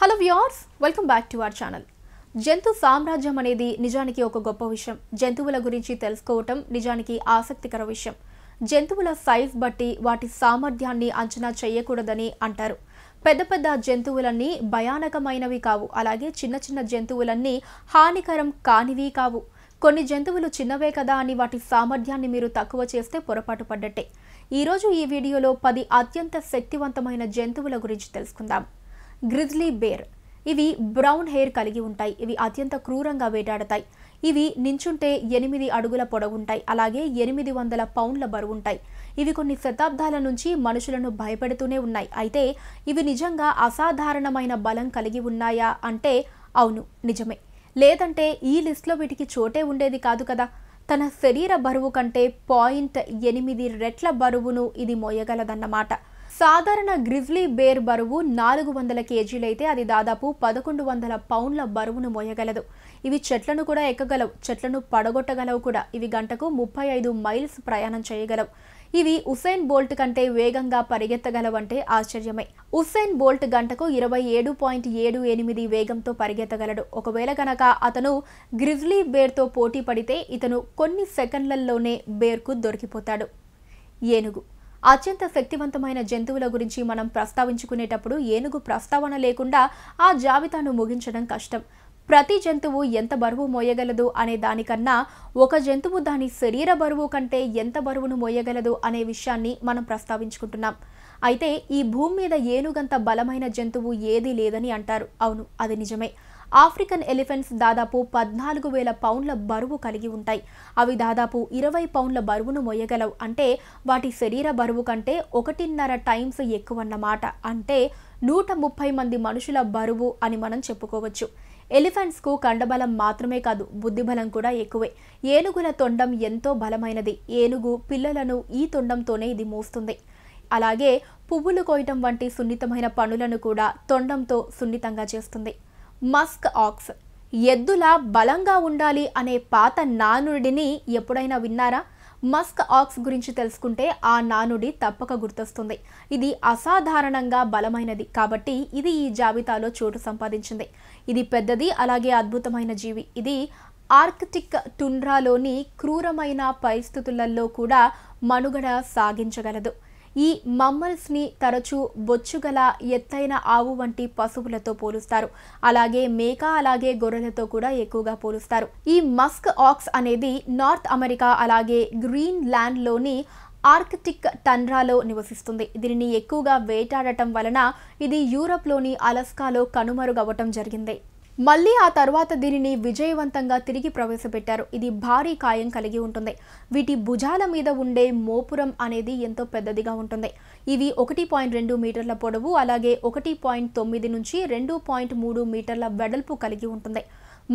hello viewers welcome back to our channel జంతు సామ్రాజ్యం అనేది నిజానికి ఒక గొప్ప విషయం జంతువుల గురించి తెలుసుకోవటం నిజానికి ఆసక్తికర విషయం జంతువుల సైజ్ బట్టి వాటి సామర్థ్యాన్ని అంచనా చేయకూడదని అంటారు పెద్ద పెద్ద జంతువులన్నీ భయానకమైనవి కావు అలాగే చిన్న చిన్న జంతువులన్నీ హానికరం కానివి కావు కొన్ని జంతువులు చిన్నవే కదా అని వాటి సామర్థ్యాన్ని మీరు తక్కువ చేస్తే పొరపాటు పడ్డట్టే ఈరోజు ఈ వీడియోలో పది అత్యంత శక్తివంతమైన జంతువుల గురించి తెలుసుకుందాం గ్రిజ్లీ బేర్ ఇవి బ్రౌన్ హెయిర్ కలిగి ఉంటాయి ఇవి అత్యంత క్రూరంగా వేటాడతాయి ఇవి నించుంటే ఎనిమిది అడుగుల పొడవుంటాయి అలాగే ఎనిమిది వందల పౌండ్ల బరువుంటాయి ఇవి కొన్ని శతాబ్దాల నుంచి మనుషులను భయపెడుతూనే ఉన్నాయి అయితే ఇవి నిజంగా అసాధారణమైన బలం కలిగి ఉన్నాయా అంటే అవును నిజమే లేదంటే ఈ లిస్ట్లో వీటికి చోటే ఉండేది కాదు కదా తన శరీర బరువు కంటే పాయింట్ ఎనిమిది రెట్ల బరువును ఇది మోయగలదన్నమాట సాధారణ గ్రిజ్లీ బేర్ బరువు నాలుగు వందల కేజీలైతే అది దాదాపు పదకొండు వందల పౌండ్ల బరువును మోయగలదు ఇవి చెట్లను కూడా ఎక్కగలవు చెట్లను పడగొట్టగలవు కూడా ఇవి గంటకు ముప్పై ఐదు మైల్స్ ప్రయాణం చేయగలవు ఇవి ఉసేన్ బోల్ట్ కంటే వేగంగా పరిగెత్తగలవంటే ఆశ్చర్యమే ఉసేన్ బోల్ట్ గంటకు ఇరవై ఏడు పాయింట్ ఏడు ఎనిమిది వేగంతో పరిగెత్తగలడు ఒకవేళ కనుక అతను గ్రిజ్లీ బేర్తో పోటీ పడితే ఇతను కొన్ని సెకండ్లలోనే బేర్కు దొరికిపోతాడు ఏనుగు అత్యంత శక్తివంతమైన జంతువుల గురించి మనం ప్రస్తావించుకునేటప్పుడు ఏనుగు ప్రస్తావన లేకుండా ఆ జాబితాను ముగించడం కష్టం ప్రతి జంతువు ఎంత బరువు మోయగలదు అనే దానికన్నా ఒక జంతువు దాని శరీర బరువు కంటే ఎంత బరువును మోయగలదు అనే విషయాన్ని మనం ప్రస్తావించుకుంటున్నాం అయితే ఈ భూమి మీద ఏనుగంత బలమైన జంతువు ఏదీ లేదని అంటారు అవును అది నిజమే ఆఫ్రికన్ ఎలిఫెంట్స్ దాదాపు పద్నాలుగు వేల పౌండ్ల బరువు కలిగి ఉంటాయి అవి దాదాపు ఇరవై పౌండ్ల బరువును మొయ్యగలవు అంటే వాటి శరీర బరువు కంటే ఒకటిన్నర టైమ్స్ ఎక్కువన్నమాట అంటే నూట ముప్పై మంది మనుషుల బరువు అని మనం చెప్పుకోవచ్చు ఎలిఫెంట్స్కు కండబలం మాత్రమే కాదు బుద్ధిబలం కూడా ఎక్కువే ఏనుగుల తొండం ఎంతో బలమైనది ఏనుగు పిల్లలను ఈ తొండంతోనే ఇది మూస్తుంది అలాగే పువ్వులు కోయటం వంటి సున్నితమైన పనులను కూడా తొండంతో సున్నితంగా చేస్తుంది మస్క్ ఆక్స్ ఎద్దులా బలంగా ఉండాలి అనే పాత నానుడిని ఎప్పుడైనా విన్నారా మస్క్ ఆక్స్ గురించి తెలుసుకుంటే ఆ నానుడి తప్పక గుర్తొస్తుంది ఇది అసాధారణంగా బలమైనది కాబట్టి ఇది ఈ జాబితాలో చోటు సంపాదించింది ఇది పెద్దది అలాగే అద్భుతమైన జీవి ఇది ఆర్కిటిక్ టుండ్రాలోని క్రూరమైన పరిస్థితులలో కూడా మనుగడ సాగించగలదు ఈ మమ్మల్స్ని తరచూ బొచ్చుగల ఎత్తైన ఆవు వంటి పశువులతో పోలుస్తారు అలాగే మేక అలాగే గొర్రెలతో కూడా ఎక్కువగా పోలుస్తారు ఈ మస్క్ ఆక్స్ అనేది నార్త్ అమెరికా అలాగే గ్రీన్ ల్యాండ్లోని ఆర్కిటిక్ టండ్రాలో నివసిస్తుంది దీనిని ఎక్కువగా వేటాడటం వలన ఇది యూరప్లోని అలస్కాలో కనుమరుగవటం జరిగింది మళ్లీ ఆ తర్వాత దీనిని విజయవంతంగా తిరిగి ప్రవేశపెట్టారు ఇది భారీ కాయం కలిగి ఉంటుంది వీటి భుజాల మీద ఉండే మోపురం అనేది ఎంతో పెద్దదిగా ఉంటుంది ఇవి ఒకటి పాయింట్ రెండు మీటర్ల పొడవు అలాగే ఒకటి పాయింట్ తొమ్మిది నుంచి రెండు పాయింట్ మూడు మీటర్ల వెడల్పు కలిగి ఉంటుంది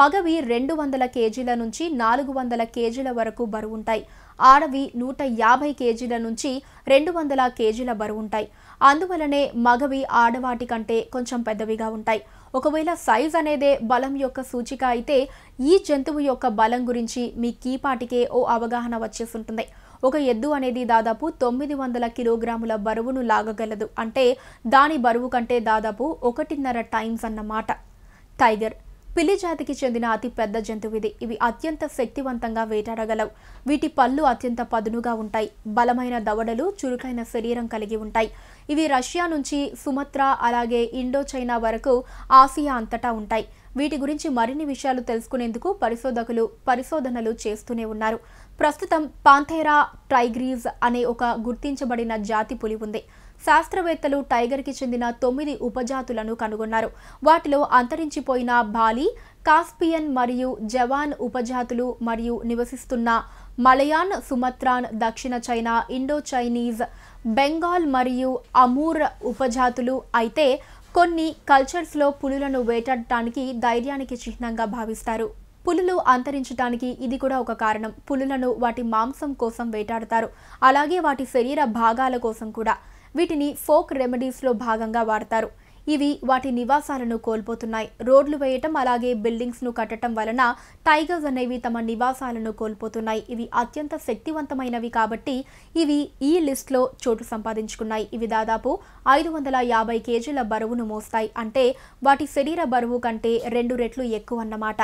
మగవి రెండు వందల కేజీల నుంచి నాలుగు వందల కేజీల వరకు బరువుంటాయి ఆడవి నూట యాభై కేజీల నుంచి రెండు వందల కేజీల బరువుంటాయి అందువలనే మగవి ఆడవాటి కంటే కొంచెం పెద్దవిగా ఉంటాయి ఒకవేళ సైజ్ అనేదే బలం యొక్క సూచిక అయితే ఈ జంతువు యొక్క బలం గురించి మీ కీపాటికే ఓ అవగాహన వచ్చేసుంటుంది ఒక ఎద్దు అనేది దాదాపు తొమ్మిది వందల కిలోగ్రాముల బరువును లాగగలదు అంటే దాని బరువు కంటే దాదాపు ఒకటిన్నర టైమ్స్ అన్నమాట టైగర్ పిల్లి జాతికి చెందిన అతి పెద్ద జంతువు ఇది ఇవి అత్యంత శక్తివంతంగా వేటాడగలవు వీటి పళ్ళు అత్యంత పదునుగా ఉంటాయి బలమైన దవడలు చురుకైన శరీరం కలిగి ఉంటాయి ఇవి రష్యా నుంచి సుమత్రా అలాగే ఇండో చైనా వరకు ఆసియా అంతటా ఉంటాయి వీటి గురించి మరిన్ని విషయాలు తెలుసుకునేందుకు పరిశోధకులు పరిశోధనలు చేస్తూనే ఉన్నారు ప్రస్తుతం పాంథేరా టైగ్రీజ్ అనే ఒక గుర్తించబడిన జాతి పులి ఉంది శాస్త్రవేత్తలు టైగర్కి చెందిన తొమ్మిది ఉపజాతులను కనుగొన్నారు వాటిలో అంతరించిపోయిన బాలి కాస్పియన్ మరియు జవాన్ ఉపజాతులు మరియు నివసిస్తున్న మలయాన్ సుమత్రాన్ దక్షిణ చైనా ఇండో చైనీస్ బెంగాల్ మరియు అమూర్ ఉపజాతులు అయితే కొన్ని కల్చర్స్లో పులులను వేటాడటానికి ధైర్యానికి చిహ్నంగా భావిస్తారు పులులు అంతరించడానికి ఇది కూడా ఒక కారణం పులులను వాటి మాంసం కోసం వేటాడతారు అలాగే వాటి శరీర భాగాల కోసం కూడా వీటిని ఫోక్ రెమెడీస్లో భాగంగా వాడతారు ఇవి వాటి నివాసాలను కోల్పోతున్నాయి రోడ్లు వేయటం అలాగే బిల్డింగ్స్ను కట్టడం వలన టైగర్స్ అనేవి తమ నివాసాలను కోల్పోతున్నాయి ఇవి అత్యంత శక్తివంతమైనవి కాబట్టి ఇవి ఈ లిస్ట్లో చోటు సంపాదించుకున్నాయి ఇవి దాదాపు ఐదు వందల యాభై కేజీల బరువును మోస్తాయి అంటే వాటి శరీర బరువు కంటే రెండు రెట్లు ఎక్కువ అన్నమాట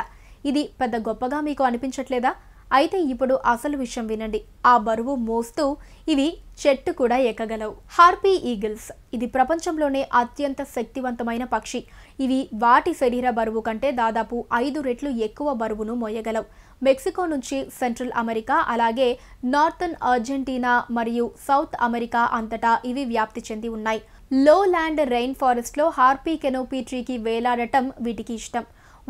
ఇది పెద్ద గొప్పగా మీకు అనిపించట్లేదా అయితే ఇప్పుడు అసలు విషయం వినండి ఆ బరువు మోస్తూ ఇవి చెట్టు కూడా ఎక్కగలవు హార్పీ ఈగిల్స్ ఇది ప్రపంచంలోనే అత్యంత శక్తివంతమైన పక్షి ఇవి వాటి శరీర బరువు కంటే దాదాపు ఐదు రెట్లు ఎక్కువ బరువును మోయగలవు మెక్సికో నుంచి సెంట్రల్ అమెరికా అలాగే నార్థన్ అర్జెంటీనా మరియు సౌత్ అమెరికా అంతటా ఇవి వ్యాప్తి చెంది ఉన్నాయి లో ల్యాండ్ రెయిన్ ఫారెస్ట్లో హార్పీ కెనోపీ ట్రీకి వేలాడటం వీటికి ఇష్టం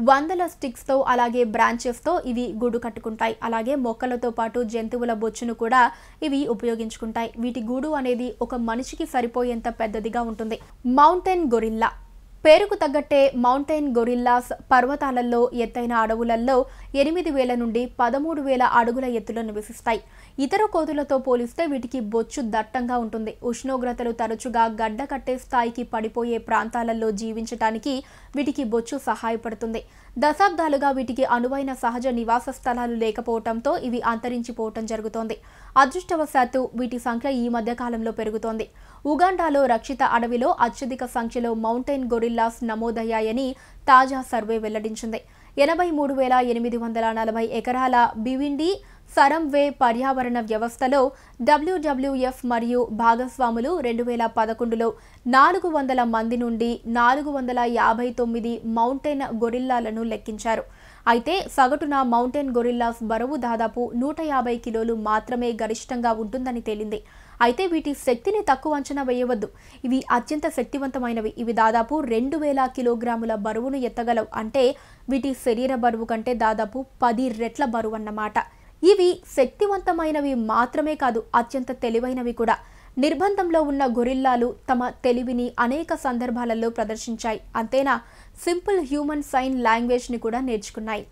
వందల స్టిక్స్తో అలాగే బ్రాంచెస్తో ఇవి గూడు కట్టుకుంటాయి అలాగే మొక్కలతో పాటు జంతువుల బొచ్చును కూడా ఇవి ఉపయోగించుకుంటాయి వీటి గూడు అనేది ఒక మనిషికి సరిపోయేంత పెద్దదిగా ఉంటుంది మౌంటైన్ గొరిల్లా పేరుకు తగ్గట్టే మౌంటైన్ గొరిల్లాస్ పర్వతాలలో ఎత్తైన అడవులలో ఎనిమిది వేల నుండి పదమూడు వేల అడుగుల ఎత్తులో నివసిస్తాయి ఇతర కోతులతో పోలిస్తే వీటికి బొచ్చు దట్టంగా ఉంటుంది ఉష్ణోగ్రతలు తరచుగా గడ్డ కట్టే స్థాయికి పడిపోయే ప్రాంతాలలో జీవించటానికి వీటికి బొచ్చు సహాయపడుతుంది దశాబ్దాలుగా వీటికి అనువైన సహజ నివాస స్థలాలు లేకపోవడంతో ఇవి అంతరించిపోవటం జరుగుతోంది అదృష్టవశాత్తు వీటి సంఖ్య ఈ మధ్య కాలంలో పెరుగుతోంది ఉగాండాలో రక్షిత అడవిలో అత్యధిక సంఖ్యలో మౌంటైన్ గొరిల్లాస్ నమోదయ్యాయని తాజా సర్వే వెల్లడించింది ఎనభై మూడు వేల ఎనిమిది వందల నలభై ఎకరాల బివిండి సరంవే పర్యావరణ వ్యవస్థలో డబ్ల్యూడబ్ల్యూఎఫ్ మరియు భాగస్వాములు రెండు వేల పదకొండులో నాలుగు వందల మంది నుండి నాలుగు వందల యాభై తొమ్మిది మౌంటైన్ గొరిల్లాలను లెక్కించారు అయితే సగటున మౌంటైన్ గొరిల్లాస్ బరువు దాదాపు నూట యాభై కిలోలు మాత్రమే గరిష్టంగా ఉంటుందని తేలింది అయితే వీటి శక్తిని తక్కువ అంచనా వేయవద్దు ఇవి అత్యంత శక్తివంతమైనవి ఇవి దాదాపు రెండు వేల కిలోగ్రాముల బరువును ఎత్తగలవు అంటే వీటి శరీర బరువు కంటే దాదాపు పది రెట్ల బరువు అన్నమాట ఇవి శక్తివంతమైనవి మాత్రమే కాదు అత్యంత తెలివైనవి కూడా నిర్బంధంలో ఉన్న గొరిల్లాలు తమ తెలివిని అనేక సందర్భాలలో ప్రదర్శించాయి అంతేనా సింపుల్ హ్యూమన్ సైన్ లాంగ్వేజ్ని కూడా నేర్చుకున్నాయి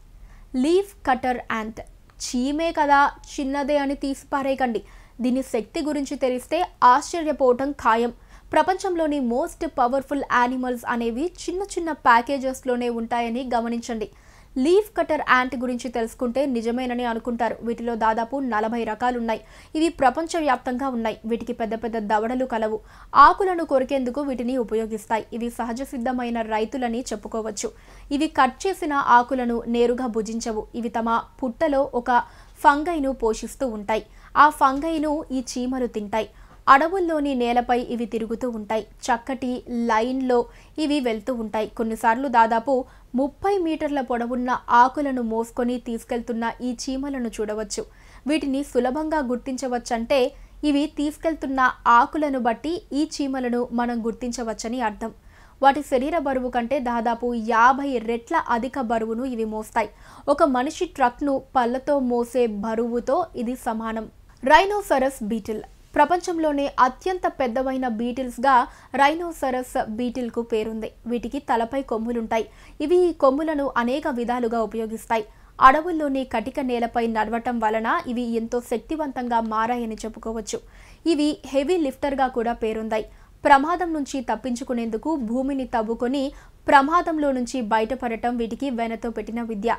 లీఫ్ కటర్ యాంత్ చీమే కదా చిన్నదే అని తీసిపారేయకండి దీని శక్తి గురించి తెలిస్తే ఆశ్చర్యపోవటం ఖాయం ప్రపంచంలోని మోస్ట్ పవర్ఫుల్ యానిమల్స్ అనేవి చిన్న చిన్న ప్యాకేజెస్లోనే ఉంటాయని గమనించండి లీఫ్ కటర్ యాంట్ గురించి తెలుసుకుంటే నిజమేనని అనుకుంటారు వీటిలో దాదాపు నలభై రకాలున్నాయి ఇవి ప్రపంచవ్యాప్తంగా ఉన్నాయి వీటికి పెద్ద పెద్ద దవడలు కలవు ఆకులను కొరికేందుకు వీటిని ఉపయోగిస్తాయి ఇవి సహజ సిద్ధమైన రైతులని చెప్పుకోవచ్చు ఇవి కట్ చేసిన ఆకులను నేరుగా భుజించవు ఇవి తమ పుట్టలో ఒక ఫంగైను పోషిస్తూ ఉంటాయి ఆ ఫంగైను ఈ చీమలు తింటాయి అడవుల్లోని నేలపై ఇవి తిరుగుతూ ఉంటాయి చక్కటి లైన్లో ఇవి వెళ్తూ ఉంటాయి కొన్నిసార్లు దాదాపు ముప్పై మీటర్ల పొడవున్న ఆకులను మోసుకొని తీసుకెళ్తున్న ఈ చీమలను చూడవచ్చు వీటిని సులభంగా గుర్తించవచ్చంటే ఇవి తీసుకెళ్తున్న ఆకులను బట్టి ఈ చీమలను మనం గుర్తించవచ్చని అర్థం వాటి శరీర బరువు కంటే దాదాపు యాభై రెట్ల అధిక బరువును ఇవి మోస్తాయి ఒక మనిషి ట్రక్ను పళ్ళతో మోసే బరువుతో ఇది సమానం రైనోసరస్ బీటిల్ ప్రపంచంలోనే అత్యంత పెద్దవైన బీటిల్స్గా రైనోసరస్ బీటిల్కు పేరుంది వీటికి తలపై కొమ్ములుంటాయి ఇవి ఈ కొమ్ములను అనేక విధాలుగా ఉపయోగిస్తాయి అడవుల్లోని కటిక నేలపై నడవటం వలన ఇవి ఎంతో శక్తివంతంగా మారాయని చెప్పుకోవచ్చు ఇవి హెవీ లిఫ్టర్గా కూడా పేరుందాయి ప్రమాదం నుంచి తప్పించుకునేందుకు భూమిని తవ్వుకొని ప్రమాదంలో నుంచి బయటపడటం వీటికి వెనతో పెట్టిన విద్య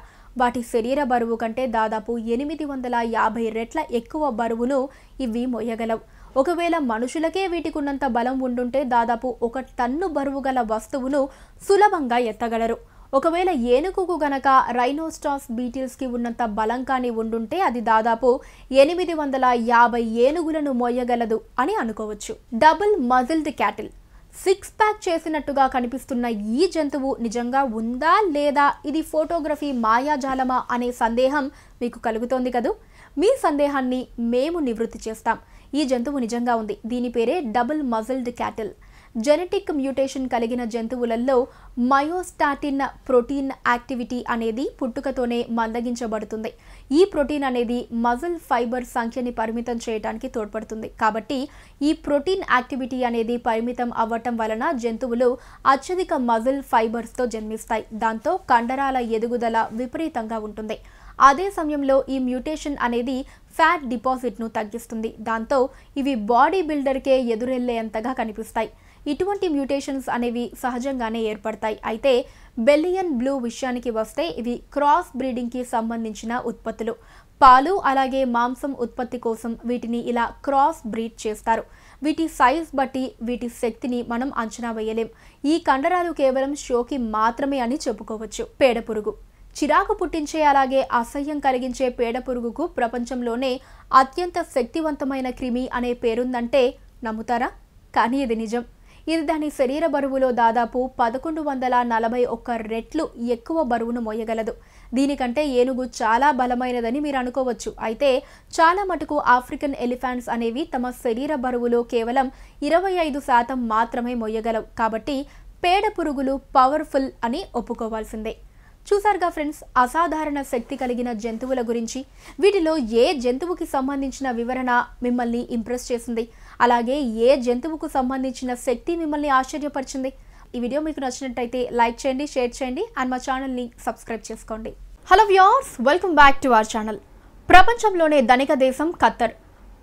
వాటి శరీర బరువు కంటే దాదాపు ఎనిమిది వందల యాభై రెట్ల ఎక్కువ బరువును ఇవి మొయ్యగలవు ఒకవేళ మనుషులకే వీటికున్నంత బలం ఉండుంటే దాదాపు ఒక టన్ను బరువు గల వస్తువును సులభంగా ఎత్తగలరు ఒకవేళ ఏనుగుకు గనక రైనోస్టాస్ బీటిల్స్కి ఉన్నంత బలం కానీ ఉండుంటే అది దాదాపు ఎనిమిది వందల యాభై ఏనుగులను మొయ్యగలదు అని అనుకోవచ్చు double muscled cattle six pack చేసినట్టుగా కనిపిస్తున్న ఈ జంతువు నిజంగా ఉందా లేదా ఇది ఫోటోగ్రఫీ మాయాజాలమా అనే సందేహం మీకు కలుగుతోంది కదూ మీ సందేహాన్ని మేము నివృత్తి చేస్తాం ఈ జంతువు నిజంగా ఉంది దీని పేరే double muscled cattle genetic mutation కలిగిన జంతువులలో మయోస్టాటిన్ ప్రోటీన్ యాక్టివిటీ అనేది పుట్టుకతోనే మందగించబడుతుంది ఈ ప్రోటీన్ అనేది మజిల్ ఫైబర్ సంఖ్యని పరిమితం చేయడానికి తోడ్పడుతుంది కాబట్టి ఈ ప్రోటీన్ యాక్టివిటీ అనేది పరిమితం అవ్వటం వలన జంతువులు అత్యధిక మజిల్ ఫైబర్స్తో జన్మిస్తాయి దాంతో కండరాల ఎదుగుదల విపరీతంగా ఉంటుంది అదే సమయంలో ఈ మ్యూటేషన్ అనేది ఫ్యాట్ డిపాజిట్ను తగ్గిస్తుంది దాంతో ఇవి బాడీ బిల్డర్కే ఎదురెళ్లేంతగా కనిపిస్తాయి ఇటువంటి మ్యూటేషన్స్ అనేవి సహజంగానే ఏర్పడతాయి అయితే బెల్లియన్ బ్లూ విషయానికి వస్తే ఇవి క్రాస్ బ్రీడింగ్కి సంబంధించిన ఉత్పత్తులు పాలు అలాగే మాంసం ఉత్పత్తి కోసం వీటిని ఇలా క్రాస్ బ్రీడ్ చేస్తారు వీటి సైజ్ బట్టి వీటి శక్తిని మనం అంచనా వేయలేం ఈ కండరాలు కేవలం షోకి మాత్రమే అని చెప్పుకోవచ్చు పేడపురుగు చిరాకు పుట్టించే అలాగే అసహ్యం కలిగించే పేడపురుగుకు ప్రపంచంలోనే అత్యంత శక్తివంతమైన క్రిమి అనే పేరుందంటే నమ్ముతారా కానీ ఇది నిజం ఇది దాని శరీర బరువులో దాదాపు పదకొండు వందల నలభై ఒక్క రెట్లు ఎక్కువ బరువును మోయగలదు దీనికంటే ఏనుగు చాలా బలమైనదని మీరు అనుకోవచ్చు అయితే చాలా మటుకు ఆఫ్రికన్ ఎలిఫెంట్స్ అనేవి తమ శరీర బరువులో కేవలం ఇరవై ఐదు శాతం మాత్రమే మోయగలవు కాబట్టి పేడ పురుగులు పవర్ఫుల్ అని ఒప్పుకోవాల్సిందే చూసారుగా ఫ్రెండ్స్ అసాధారణ శక్తి కలిగిన జంతువుల గురించి వీటిలో ఏ జంతువుకి సంబంధించిన వివరణ మిమ్మల్ని ఇంప్రెస్ చేసింది అలాగే ఏ జంతువుకు సంబంధించిన శక్తి మిమ్మల్ని ఆశ్చర్యపరిచింది ఈ వీడియో మీకు నచ్చినట్టయితే లైక్ చేయండి షేర్ చేయండి అండ్ మా ఛానల్ని సబ్స్క్రైబ్ చేసుకోండి hello viewers welcome back to our channel ప్రపంచంలోనే ధనిక దేశం ఖత్తర్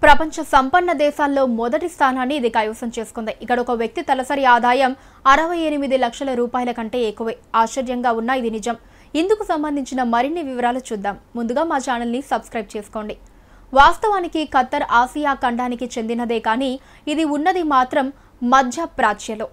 ప్రపంచ సంపన్న దేశాల్లో మొదటి స్థానాన్ని ఇది కైవసం చేసుకుంది ఇక్కడ ఒక వ్యక్తి తలసరి ఆదాయం అరవై ఎనిమిది లక్షల రూపాయల కంటే ఎక్కువే ఆశ్చర్యంగా ఉన్న ఇది నిజం ఇందుకు సంబంధించిన మరిన్ని వివరాలు చూద్దాం ముందుగా మా ఛానల్ని సబ్స్క్రైబ్ చేసుకోండి వాస్తవానికి ఖత్తర్ ఆసియా ఖండానికి చెందినదే కానీ ఇది ఉన్నది మాత్రం మధ్య ప్రాచ్యలో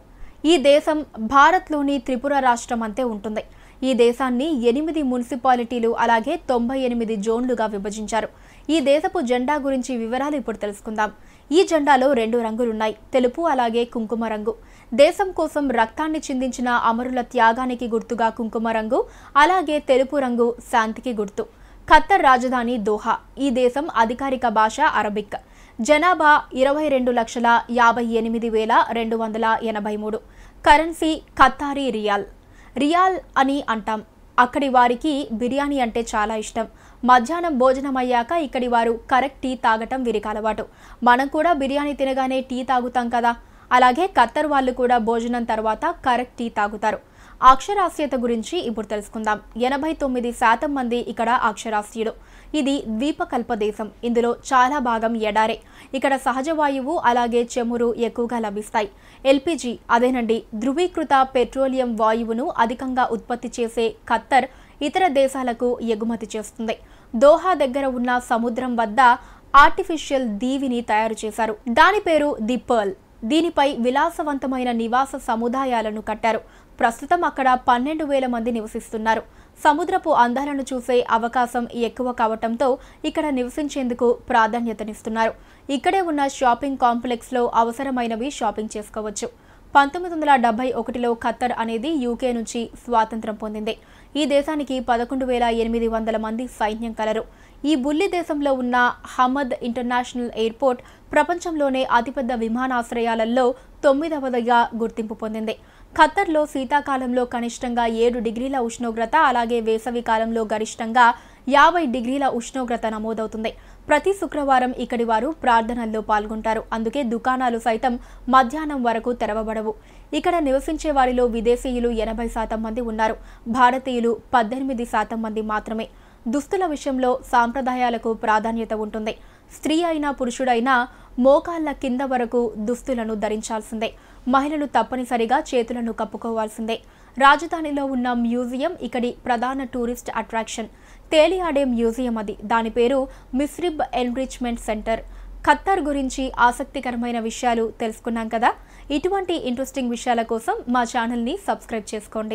ఈ దేశం భారత్లోని త్రిపుర రాష్ట్రం అంతే ఉంటుంది ఈ దేశాన్ని ఎనిమిది మున్సిపాలిటీలు అలాగే తొంభై ఎనిమిది జోన్లుగా విభజించారు ఈ దేశపు జెండా గురించి వివరాలు ఇప్పుడు తెలుసుకుందాం ఈ జెండాలో రెండు రంగులున్నాయి తెలుపు అలాగే కుంకుమ రంగు దేశం కోసం రక్తాన్ని చిందించిన అమరుల త్యాగానికి గుర్తుగా కుంకుమ రంగు అలాగే తెలుపు రంగు శాంతికి గుర్తు ఖత్తర్ రాజధాని దోహా ఈ దేశం అధికారిక భాష అరబిక్ జనాభా ఇరవై రెండు లక్షల యాభై ఎనిమిది వేల రెండు వందల ఎనభై మూడు కరెన్సీ ఖత్తారీ రియాల్ రియాల్ అని అంటాం అక్కడి వారికి బిర్యానీ అంటే చాలా ఇష్టం మధ్యాహ్నం భోజనం అయ్యాక ఇక్కడి వారు కరెక్ట్ టీ తాగటం వీరికి అలవాటు మనం కూడా బిర్యానీ తినగానే టీ తాగుతాం కదా అలాగే ఖత్తర్ వాళ్ళు కూడా భోజనం తర్వాత కరెక్ట్ టీ తాగుతారు అక్షరాస్యత గురించి ఇప్పుడు తెలుసుకుందాం ఎనభై తొమ్మిది శాతం మంది ఇక్కడ అక్షరాస్యుడు ఇది ద్వీపకల్ప దేశం ఇందులో చాలా భాగం ఎడారే ఇక్కడ సహజ వాయువు అలాగే చెమురు ఎక్కువగా లభిస్తాయి ఎల్పిజి అదేనండి ధృవీకృత పెట్రోలియం వాయువును అధికంగా ఉత్పత్తి చేసే ఖత్తర్ ఇతర దేశాలకు ఎగుమతి చేస్తుంది దోహా దగ్గర ఉన్న సముద్రం వద్ద ఆర్టిఫిషియల్ దీవిని తయారు చేశారు దాని పేరు ది పర్ల్ దీనిపై విలాసవంతమైన నివాస సముదాయాలను కట్టారు ప్రస్తుతం అక్కడ పన్నెండు వేల మంది నివసిస్తున్నారు సముద్రపు అందాలను చూసే అవకాశం ఎక్కువ కావటంతో ఇక్కడ నివసించేందుకు ప్రాధాన్యతనిస్తున్నారు ఇక్కడే ఉన్న షాపింగ్ కాంప్లెక్స్లో అవసరమైనవి షాపింగ్ చేసుకోవచ్చు పంతొమ్మిది వందల డెబ్బై ఒకటిలో ఖత్తర్ అనేది యూకే నుంచి స్వాతంత్రం పొందింది ఈ దేశానికి పదకొండు వేల ఎనిమిది వందల మంది సైన్యం కలరు ఈ బుల్లి దేశంలో ఉన్న హమద్ ఇంటర్నేషనల్ ఎయిర్పోర్ట్ ప్రపంచంలోనే అతిపెద్ద విమానాశ్రయాలలో తొమ్మిదవదిగా గుర్తింపు పొందింది ఖత్తర్లో శీతాకాలంలో కనిష్టంగా ఏడు డిగ్రీల ఉష్ణోగ్రత అలాగే వేసవి కాలంలో గరిష్టంగా యాభై డిగ్రీల ఉష్ణోగ్రత నమోదవుతుంది ప్రతి శుక్రవారం ఇక్కడి వారు ప్రార్థనల్లో పాల్గొంటారు అందుకే దుకాణాలు సైతం మధ్యాహ్నం వరకు తెరవబడవు ఇక్కడ నివసించే వారిలో విదేశీయులు ఎనభై శాతం మంది ఉన్నారు భారతీయులు పద్దెనిమిది శాతం మంది మాత్రమే దుస్తుల విషయంలో సాంప్రదాయాలకు ప్రాధాన్యత ఉంటుంది స్త్రీ అయినా పురుషుడైనా మోకాళ్ళ కింద వరకు దుస్తులను ధరించాల్సిందే మహిళలు తప్పనిసరిగా చేతులను కప్పుకోవాల్సిందే రాజధానిలో ఉన్న మ్యూజియం ఇక్కడి ప్రధాన టూరిస్ట్ అట్రాక్షన్ తేలియాడే మ్యూజియం అది దాని పేరు మిస్రిబ్ ఎన్రిచ్మెంట్ సెంటర్ ఖత్తర్ గురించి ఆసక్తికరమైన విషయాలు తెలుసుకున్నాం కదా ఇటువంటి ఇంట్రెస్టింగ్ విషయాల కోసం మా ఛానల్ని సబ్స్క్రైబ్ చేసుకోండి